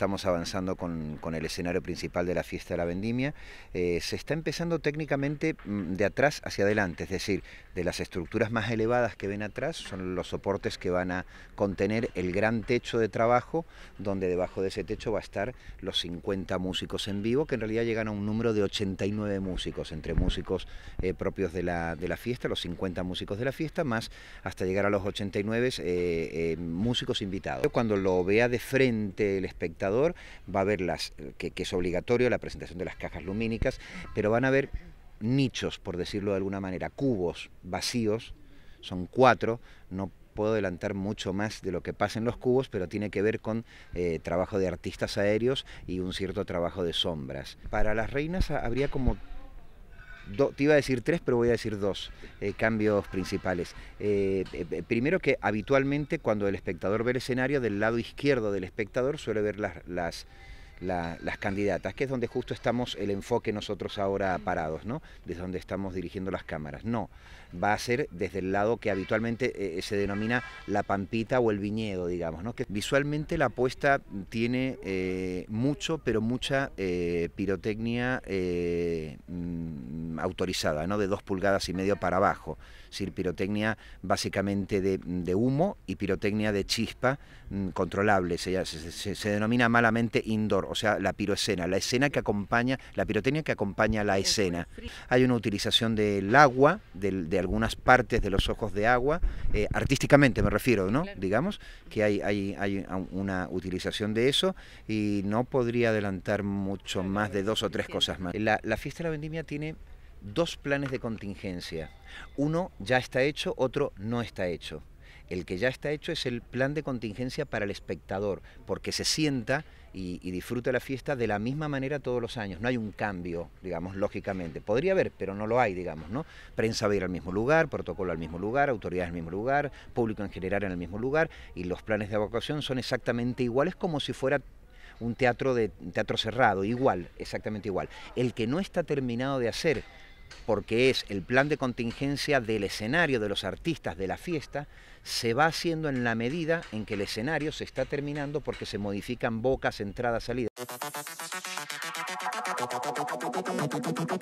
estamos avanzando con, el escenario principal de la fiesta de la vendimia. Eh, se está empezando técnicamente mm, de atrás hacia adelante, es decir, de las estructuras más elevadas que ven atrás son los soportes que van a contener el gran techo de trabajo, donde debajo de ese techo va a estar los 50 músicos en vivo, que en realidad llegan a un número de 89 músicos, entre músicos eh, propios de la, de la fiesta, los 50 músicos de la fiesta, más hasta llegar a los 89 eh, músicos invitados. Cuando lo vea de frente el espectador, va a haber las, eh, que, es obligatorio la presentación de las cajas lumínicas, pero van a haber nichos, por decirlo de alguna manera, cubos vacíos, son cuatro, no puedo adelantar mucho más de lo que pasa en los cubos, pero tiene que ver con eh, trabajo de artistas aéreos y un cierto trabajo de sombras. Para las reinas habría como te iba a decir tres, pero voy a decir dos eh, cambios principales. Eh, eh, primero que habitualmente cuando el espectador ve el escenario, del lado izquierdo del espectador suele ver las, las las candidatas, que es donde justo estamos el enfoque nosotros ahora parados, ¿no? Desde donde estamos dirigiendo las cámaras. No, va a ser desde el lado que habitualmente se denomina la pampita o el viñedo, digamos, Que visualmente la apuesta tiene mucho, pero mucha pirotecnia autorizada, ¿no? de dos pulgadas y medio para abajo. Es decir, pirotecnia básicamente de, de humo y pirotecnia de chispa mm, controlable. Se, se, denomina malamente indoor, o sea, la piroescena, la escena que acompaña, la pirotecnia que acompaña la escena. Hay una utilización del agua, de, algunas partes de los ojos de agua, eh, artísticamente me refiero, ¿no? Digamos, que hay, hay, hay una utilización de eso y no podría adelantar mucho más de dos o tres cosas más. la fiesta de la vendimia tiene dos planes de contingencia. Uno ya está hecho, otro no está hecho. El que ya está hecho es el plan de contingencia para el espectador, porque se sienta y, disfruta la fiesta de la misma manera todos los años. No hay un cambio, digamos, lógicamente. Podría haber, pero no lo hay, digamos, ¿no? Prensa va a ir al mismo lugar, protocolo al mismo lugar, autoridades al mismo lugar, público en general en el mismo lugar, y los planes de evacuación son exactamente iguales como si fuera un teatro de un teatro cerrado, igual, exactamente igual. El que no está terminado de hacer porque es el plan de contingencia del escenario, de los artistas, de la fiesta, se va haciendo en la medida en que el escenario se está terminando porque se modifican bocas, entradas, salidas.